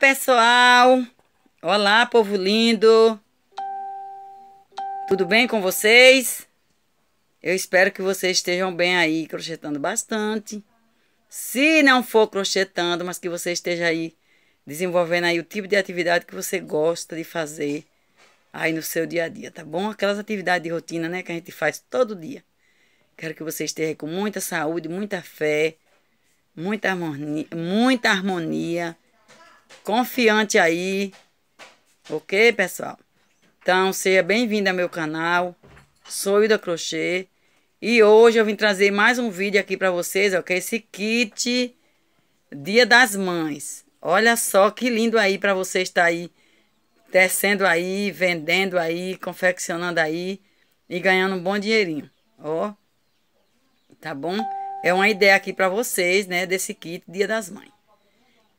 pessoal! Olá, povo lindo! Tudo bem com vocês? Eu espero que vocês estejam bem aí, crochetando bastante. Se não for crochetando, mas que você esteja aí desenvolvendo aí o tipo de atividade que você gosta de fazer aí no seu dia a dia, tá bom? Aquelas atividades de rotina, né, que a gente faz todo dia. Quero que você esteja com muita saúde, muita fé, muita harmonia, muita harmonia confiante aí. Ok, pessoal? Então, seja bem-vindo ao meu canal. Sou Ida Crochê. E hoje eu vim trazer mais um vídeo aqui para vocês, ok? Esse kit Dia das Mães. Olha só que lindo aí para você estar aí tecendo aí, vendendo aí, confeccionando aí e ganhando um bom dinheirinho. Ó, tá bom? É uma ideia aqui para vocês, né, desse kit Dia das Mães.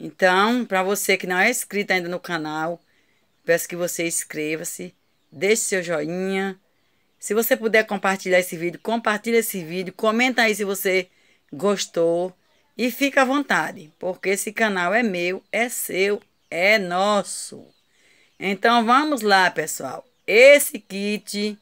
Então, para você que não é inscrito ainda no canal, peço que você inscreva-se, deixe seu joinha. Se você puder compartilhar esse vídeo, compartilha esse vídeo, comenta aí se você gostou e fica à vontade, porque esse canal é meu, é seu, é nosso. Então vamos lá, pessoal. Esse kit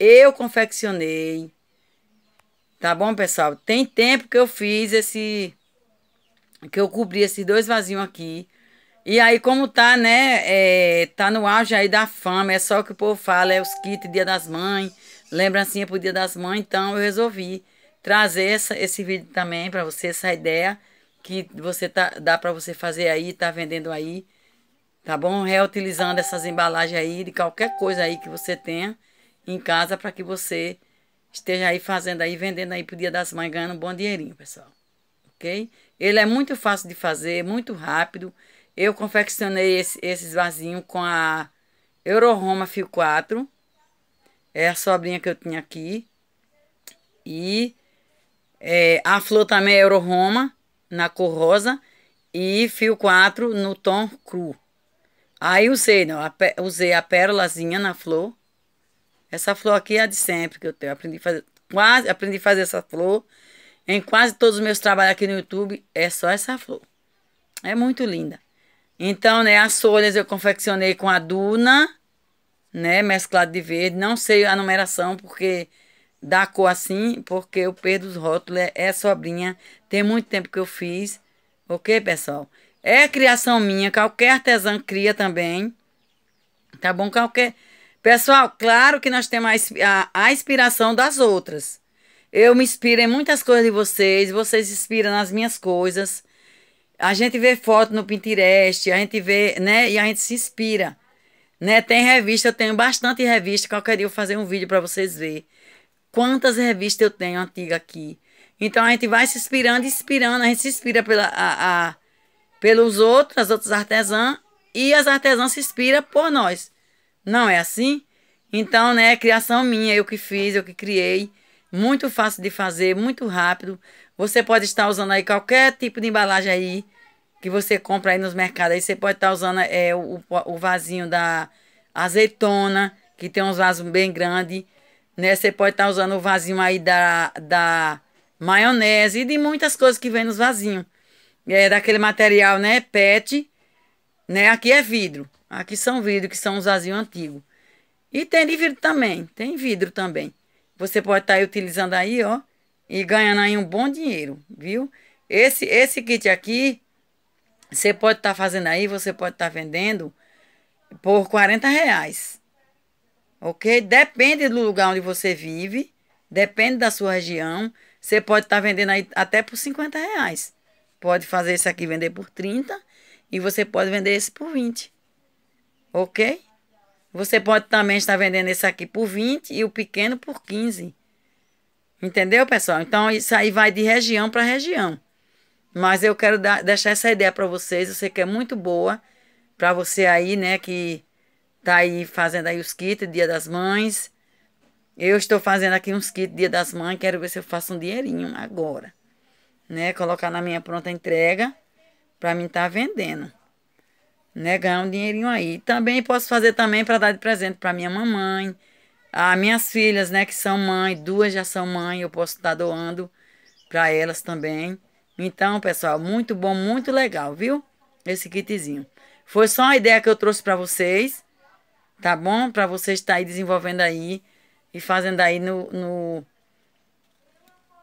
eu confeccionei. Tá bom, pessoal? Tem tempo que eu fiz esse que eu cobri esses dois vazios aqui. E aí, como tá, né? É, tá no auge aí da fama, é só o que o povo fala, é os kits Dia das Mães, lembrancinha pro Dia das Mães, então eu resolvi trazer essa, esse vídeo também para você, essa ideia que você tá, dá para você fazer aí, tá vendendo aí, tá bom? Reutilizando essas embalagens aí, de qualquer coisa aí que você tenha em casa para que você esteja aí fazendo aí, vendendo aí pro Dia das Mães, ganhando um bom dinheirinho, pessoal. Ele é muito fácil de fazer, muito rápido. Eu confeccionei esse, esses vasinhos com a Euroroma Fio 4. É a sobrinha que eu tinha aqui. E é, a flor também é Euroroma, na cor rosa. E fio 4 no tom cru. Aí usei, não, a, usei a pérolazinha na flor. Essa flor aqui é a de sempre que eu tenho. Aprendi a fazer, quase aprendi a fazer essa flor em quase todos os meus trabalhos aqui no YouTube é só essa flor. É muito linda. Então, né, as folhas eu confeccionei com a Duna, né, mesclado de verde. Não sei a numeração porque da cor assim, porque eu perdo os rótulos, é, é, sobrinha. Tem muito tempo que eu fiz. OK, pessoal? É criação minha, qualquer artesão cria também. Tá bom? Qualquer Pessoal, claro que nós temos a, a, a inspiração das outras. Eu me inspiro em muitas coisas de vocês, vocês inspiram nas minhas coisas. A gente vê foto no Pinterest, a gente vê, né? E a gente se inspira. Né? Tem revista, eu tenho bastante revista. Qualquer dia eu vou fazer um vídeo para vocês verem quantas revistas eu tenho antiga aqui. Então a gente vai se inspirando, inspirando, a gente se inspira pela, a, a, pelos outros, as outras artesãs, e as artesãs se inspiram por nós. Não é assim? Então, né, é criação minha, eu que fiz, eu que criei muito fácil de fazer, muito rápido. Você pode estar usando aí qualquer tipo de embalagem aí que você compra aí nos mercados. Aí você pode estar usando é, o, o vasinho da azeitona, que tem uns vasos bem grandes. Né? Você pode estar usando o vasinho aí da, da maionese e de muitas coisas que vem nos vasinhos. É daquele material, né? PET. Né? Aqui é vidro. Aqui são vidro, que são os vasinhos antigos. E tem de vidro também. Tem vidro também. Você pode estar tá utilizando aí, ó, e ganhando aí um bom dinheiro, viu? Esse, esse kit aqui, você pode estar tá fazendo aí, você pode estar tá vendendo por 40 reais. Ok? Depende do lugar onde você vive, depende da sua região. Você pode estar vendendo aí até por 50 reais. Pode fazer esse aqui vender por 30 e você pode vender esse por 20. Ok? Você pode também estar vendendo esse aqui por 20 e o pequeno por 15. Entendeu, pessoal? Então, isso aí vai de região para região. Mas eu quero dar, deixar essa ideia para vocês. Eu sei que é muito boa para você aí, né, que tá aí fazendo aí os kits Dia das Mães. Eu estou fazendo aqui uns kits Dia das Mães, quero ver se eu faço um dinheirinho agora. Né, colocar na minha pronta entrega para mim estar tá vendendo né, ganhar um dinheirinho aí. Também posso fazer também para dar de presente para minha mamãe, a ah, minhas filhas, né, que são mãe, duas já são mãe, eu posso estar doando para elas também. Então, pessoal, muito bom, muito legal, viu? Esse kitzinho. Foi só uma ideia que eu trouxe para vocês, tá bom? Para vocês estar tá aí desenvolvendo aí e fazendo aí no, no,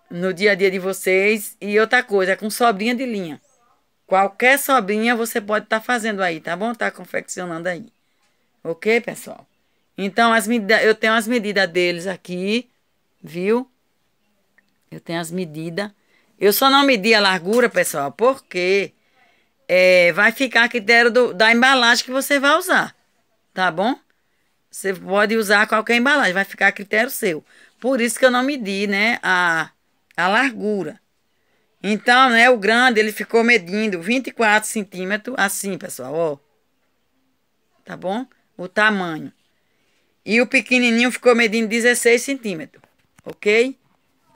no dia a dia de vocês. E outra coisa, é com sobrinha de linha. Qualquer sobrinha você pode estar tá fazendo aí, tá bom? Tá confeccionando aí. Ok, pessoal? Então, as eu tenho as medidas deles aqui, viu? Eu tenho as medidas. Eu só não medi a largura, pessoal, porque é, vai ficar a critério do, da embalagem que você vai usar, tá bom? Você pode usar qualquer embalagem, vai ficar a critério seu. Por isso que eu não medi, né, a, a largura. Então, né, o grande, ele ficou medindo 24 centímetros, assim, pessoal, ó. Tá bom? O tamanho. E o pequenininho ficou medindo 16 centímetros, ok?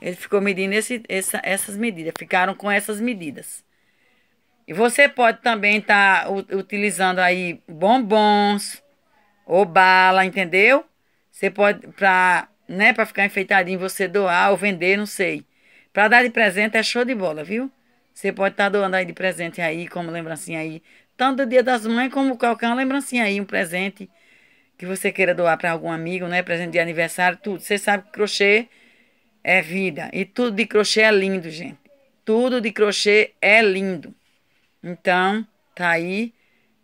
Ele ficou medindo esse, essa, essas medidas, ficaram com essas medidas. E você pode também estar tá utilizando aí bombons ou bala, entendeu? Você pode, para né, pra ficar enfeitadinho, você doar ou vender, não sei. Para dar de presente é show de bola, viu? Você pode estar tá doando aí de presente aí, como lembrancinha aí. Tanto do Dia das Mães como qualquer lembrancinha aí, um presente que você queira doar para algum amigo, né? Presente de aniversário, tudo. Você sabe que crochê é vida. E tudo de crochê é lindo, gente. Tudo de crochê é lindo. Então, tá aí,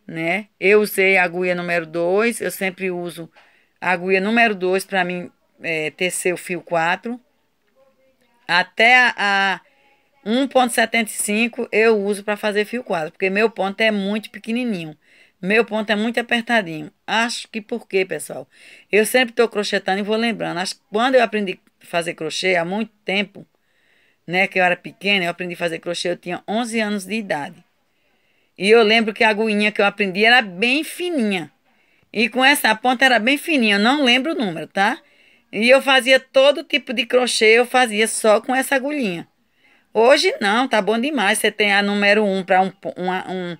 né? Eu usei a agulha número 2, eu sempre uso a agulha número 2 para mim é, tecer o fio 4 até a 1.75 eu uso para fazer fio quadro, porque meu ponto é muito pequenininho. Meu ponto é muito apertadinho. Acho que por quê, pessoal? Eu sempre estou crochetando e vou lembrando. Acho que quando eu aprendi a fazer crochê, há muito tempo, né, que eu era pequena, eu aprendi a fazer crochê, eu tinha 11 anos de idade. E eu lembro que a agulhinha que eu aprendi era bem fininha. E com essa ponta era bem fininha, eu não lembro o número, tá? E eu fazia todo tipo de crochê, eu fazia só com essa agulhinha. Hoje não, tá bom demais. Você tem a número 1 um para um, uma, um,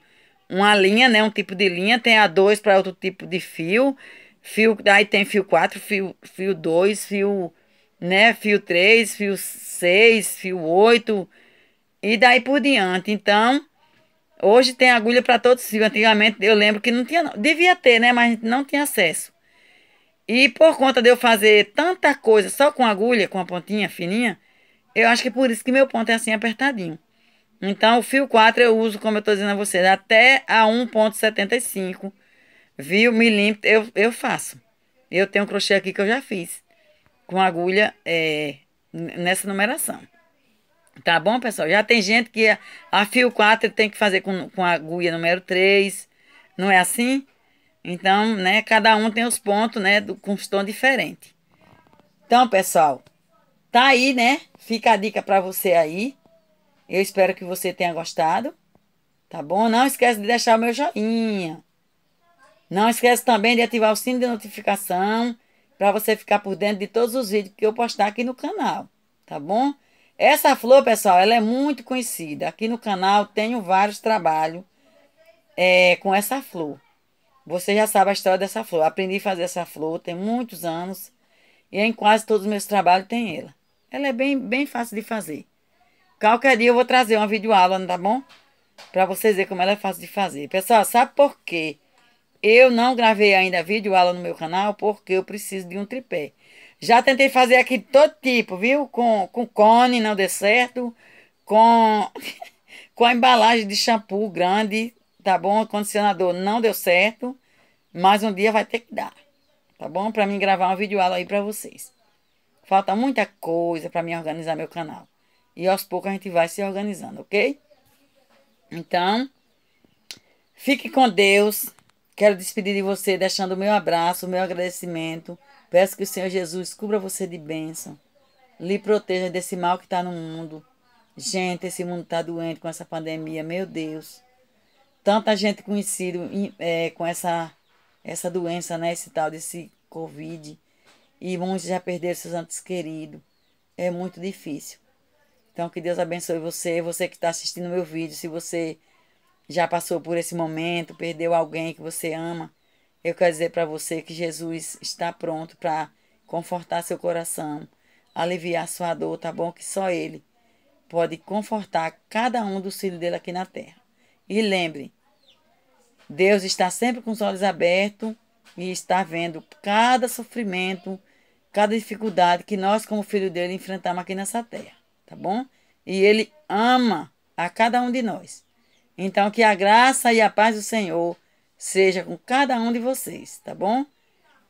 uma linha, né? Um tipo de linha, tem a 2 para outro tipo de fio. Fio, aí tem fio 4, fio, fio 2, fio, né? Fio 3, fio 6, fio 8 e daí por diante. Então, hoje tem agulha para todos os fios. Antigamente eu lembro que não tinha, devia ter, né? Mas não tinha acesso. E por conta de eu fazer tanta coisa só com agulha, com a pontinha fininha, eu acho que é por isso que meu ponto é assim apertadinho. Então, o fio 4 eu uso, como eu estou dizendo a vocês, até a 1,75, viu, milímetro, eu, eu faço. Eu tenho um crochê aqui que eu já fiz, com agulha é, nessa numeração. Tá bom, pessoal? Já tem gente que a, a fio 4 tem que fazer com, com agulha número 3, não é assim? Então, né, cada um tem os pontos, né, do, com os tons diferentes. Então, pessoal, tá aí, né? Fica a dica para você aí. Eu espero que você tenha gostado. Tá bom? Não esquece de deixar o meu joinha. Não esquece também de ativar o sino de notificação para você ficar por dentro de todos os vídeos que eu postar aqui no canal, tá bom? Essa flor, pessoal, ela é muito conhecida. Aqui no canal tenho vários trabalhos é, com essa flor. Você já sabe a história dessa flor. Aprendi a fazer essa flor tem muitos anos e em quase todos os meus trabalhos tem ela. Ela é bem, bem fácil de fazer. Qualquer dia eu vou trazer uma videoaula, tá bom? Para vocês verem como ela é fácil de fazer. Pessoal, sabe por quê? Eu não gravei ainda videoaula no meu canal porque eu preciso de um tripé. Já tentei fazer aqui todo tipo, viu? Com, com cone, não deu certo. Com, com a embalagem de shampoo grande, tá bom? O condicionador não deu certo, mas um dia vai ter que dar, tá bom? Para mim gravar uma videoaula aí para vocês. Falta muita coisa para mim organizar meu canal. E aos poucos a gente vai se organizando, ok? Então, fique com Deus. Quero despedir de você deixando o meu abraço, o meu agradecimento. Peço que o Senhor Jesus cubra você de bênção. Lhe proteja desse mal que está no mundo. Gente, esse mundo está doente com essa pandemia, meu Deus tanta gente conhecida é, com essa, essa doença, né? Esse tal desse Covid. E muitos já perderam seus antes queridos. É muito difícil. Então, que Deus abençoe você, você que está assistindo meu vídeo. Se você já passou por esse momento, perdeu alguém que você ama, eu quero dizer para você que Jesus está pronto para confortar seu coração, aliviar sua dor, tá bom? Que só Ele pode confortar cada um dos filhos dele aqui na terra. E lembre, Deus está sempre com os olhos abertos e está vendo cada sofrimento, cada dificuldade que nós, como filho dele, enfrentamos aqui nessa terra, tá bom? E ele ama a cada um de nós. Então, que a graça e a paz do Senhor seja com cada um de vocês, tá bom?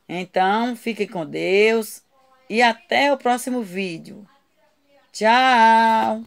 Então, fiquem com Deus e até o próximo vídeo. Tchau!